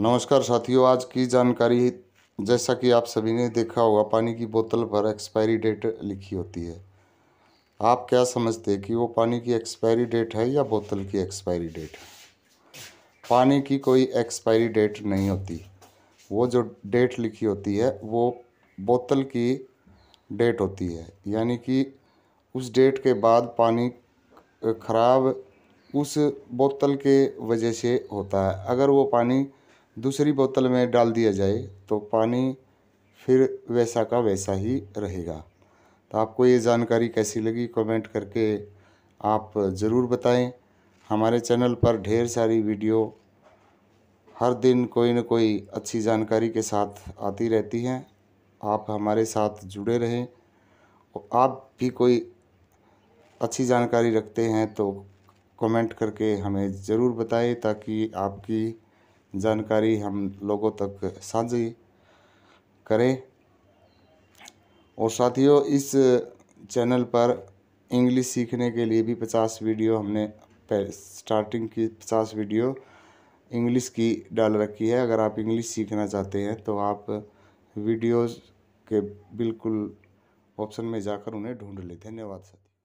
नमस्कार साथियों आज की जानकारी जैसा कि आप सभी ने देखा होगा पानी की बोतल पर एक्सपायरी डेट लिखी होती है आप क्या समझते हैं कि वो पानी की एक्सपायरी डेट है या बोतल की एक्सपायरी डेट है पानी की कोई एक्सपायरी डेट नहीं होती वो जो डेट लिखी होती है वो बोतल की डेट होती है यानी कि उस डेट के बाद पानी ख़राब उस बोतल के वजह से होता है अगर वो पानी दूसरी बोतल में डाल दिया जाए तो पानी फिर वैसा का वैसा ही रहेगा तो आपको ये जानकारी कैसी लगी कमेंट करके आप ज़रूर बताएं हमारे चैनल पर ढेर सारी वीडियो हर दिन कोई ना कोई अच्छी जानकारी के साथ आती रहती हैं आप हमारे साथ जुड़े रहें आप भी कोई अच्छी जानकारी रखते हैं तो कमेंट करके हमें ज़रूर बताएं ताकि आपकी जानकारी हम लोगों तक साझी करें और साथियों इस चैनल पर इंग्लिश सीखने के लिए भी पचास वीडियो हमने स्टार्टिंग की पचास वीडियो इंग्लिश की डाल रखी है अगर आप इंग्लिश सीखना चाहते हैं तो आप वीडियोस के बिल्कुल ऑप्शन में जाकर उन्हें ढूंढ लें धन्यवाद सर